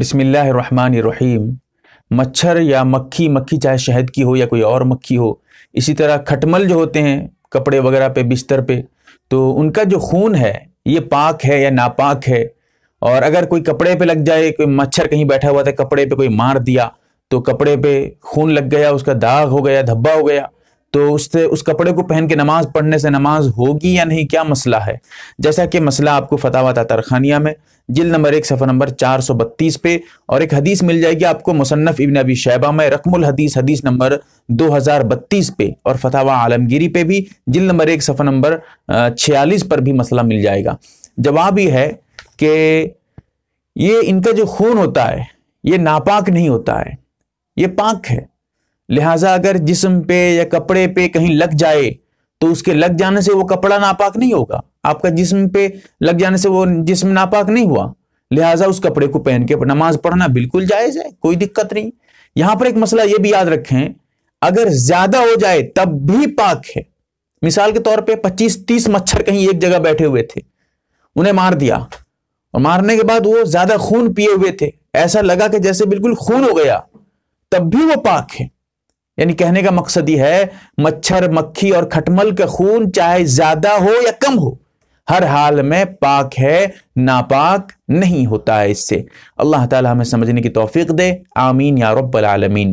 بسم اللہ الرحمن الرحیم مچھر یا مکھی مکھی چاہے شہد کی ہو یا کوئی اور مکھی ہو اسی طرح کھٹمل جو ہوتے ہیں کپڑے وغیرہ پہ بستر پہ تو ان کا جو خون ہے یہ پاک ہے یا ناپاک ہے اور اگر کوئی کپڑے پہ لگ جائے کوئی مچھر کہیں بیٹھا ہوا تھا کپڑے پہ کوئی مار دیا تو کپڑے پہ خون لگ گیا اس کا داغ ہو گیا دھبا ہو گیا تو اس سے اس کپڑے کو پہن کے نماز پڑھنے سے نماز ہوگی یا نہیں کیا مسئلہ ہے جیسا کہ مسئلہ آپ کو فتح واتا ترخانیہ میں جلد نمبر ایک صفحہ نمبر چار سو بتیس پہ اور ایک حدیث مل جائے گی آپ کو مصنف ابن ابی شیبہ میں رقم الحدیث حدیث نمبر دو ہزار بتیس پہ اور فتح عالمگیری پہ بھی جلد نمبر ایک صفحہ نمبر چھیالیس پر بھی مسئلہ مل جائے گا جواب یہ ہے کہ یہ ان کا جو خون ہوتا ہے یہ ناپاک نہیں ہوتا ہے یہ پاک ہے لہٰذا اگر جسم پہ یا کپڑے پہ کہیں لگ جائے تو اس کے لگ جانے سے وہ کپڑا ناپاک نہیں ہوگا آپ کا جسم پہ لگ جانے سے وہ جسم ناپاک نہیں ہوا لہٰذا اس کپڑے کو پہن کے نماز پڑھنا بالکل جائز ہے کوئی دقت نہیں یہاں پر ایک مسئلہ یہ بھی یاد رکھیں اگر زیادہ ہو جائے تب بھی پاک ہے مثال کے طور پہ پچیس تیس مچھر کہیں ایک جگہ بیٹھے ہوئے تھے انہیں مار دیا اور مارنے کے بعد وہ زیادہ خون پیے ہوئے تھے ایسا لگا کہ جیسے بالکل خون ہو گیا تب بھی وہ پاک ہے یعنی کہنے کا مقصد یہ ہے مچھر مکھی اور کھٹمل کا خون چاہے زیادہ ہو یا کم ہو ہر حال میں پاک ہے ناپاک نہیں ہوتا ہے اس سے اللہ تعالیٰ ہمیں سمجھنے کی توفیق دے آمین یا رب العالمین